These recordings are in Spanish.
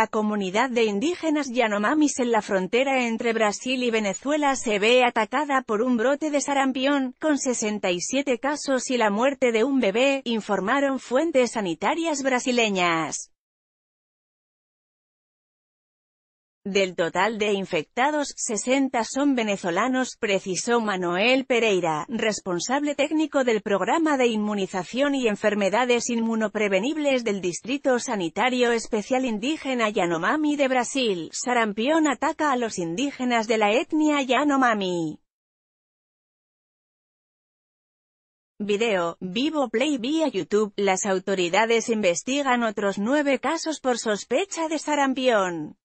la comunidad de indígenas Yanomamis en la frontera entre Brasil y Venezuela se ve atacada por un brote de sarampión, con 67 casos y la muerte de un bebé, informaron fuentes sanitarias brasileñas. Del total de infectados, 60 son venezolanos, precisó Manuel Pereira, responsable técnico del programa de inmunización y enfermedades inmunoprevenibles del Distrito Sanitario Especial Indígena Yanomami de Brasil. Sarampión ataca a los indígenas de la etnia Yanomami. Video, Vivo Play vía YouTube, las autoridades investigan otros nueve casos por sospecha de sarampión.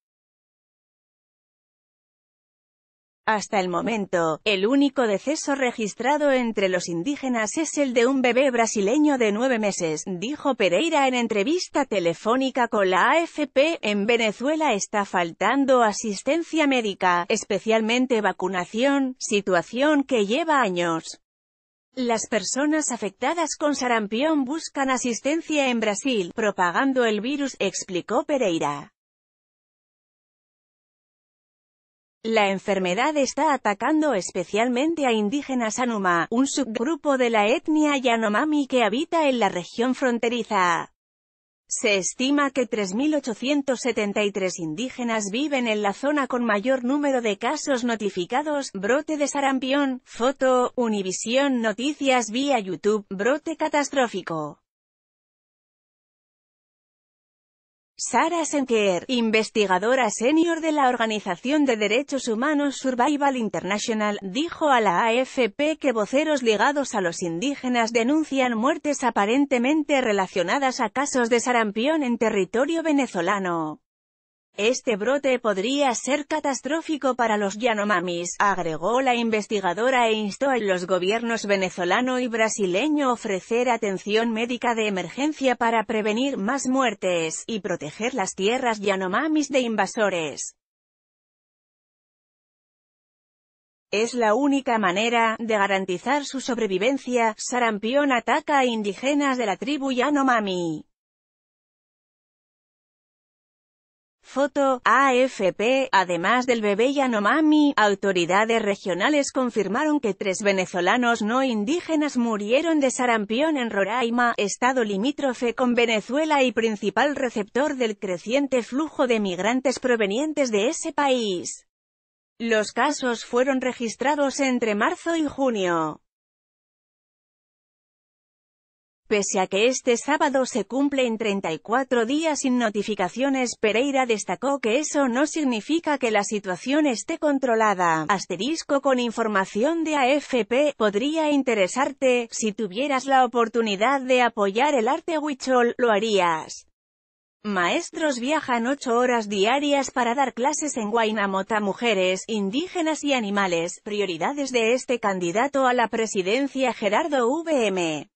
Hasta el momento, el único deceso registrado entre los indígenas es el de un bebé brasileño de nueve meses, dijo Pereira en entrevista telefónica con la AFP. En Venezuela está faltando asistencia médica, especialmente vacunación, situación que lleva años. Las personas afectadas con sarampión buscan asistencia en Brasil, propagando el virus, explicó Pereira. La enfermedad está atacando especialmente a indígenas Anuma, un subgrupo de la etnia Yanomami que habita en la región fronteriza. Se estima que 3.873 indígenas viven en la zona con mayor número de casos notificados, brote de sarampión, foto, Univisión Noticias vía YouTube, brote catastrófico. Sara Senker, investigadora senior de la Organización de Derechos Humanos Survival International, dijo a la AFP que voceros ligados a los indígenas denuncian muertes aparentemente relacionadas a casos de sarampión en territorio venezolano. Este brote podría ser catastrófico para los Yanomamis, agregó la investigadora e instó a los gobiernos venezolano y brasileño ofrecer atención médica de emergencia para prevenir más muertes, y proteger las tierras Yanomamis de invasores. Es la única manera, de garantizar su sobrevivencia, sarampión ataca a indígenas de la tribu Yanomami. Foto, AFP, además del bebé Yanomami, autoridades regionales confirmaron que tres venezolanos no indígenas murieron de sarampión en Roraima, estado limítrofe con Venezuela y principal receptor del creciente flujo de migrantes provenientes de ese país. Los casos fueron registrados entre marzo y junio. Pese a que este sábado se cumple en 34 días sin notificaciones, Pereira destacó que eso no significa que la situación esté controlada. Asterisco con información de AFP, podría interesarte, si tuvieras la oportunidad de apoyar el arte huichol, lo harías. Maestros viajan ocho horas diarias para dar clases en Guaynamota mujeres, indígenas y animales, prioridades de este candidato a la presidencia Gerardo VM.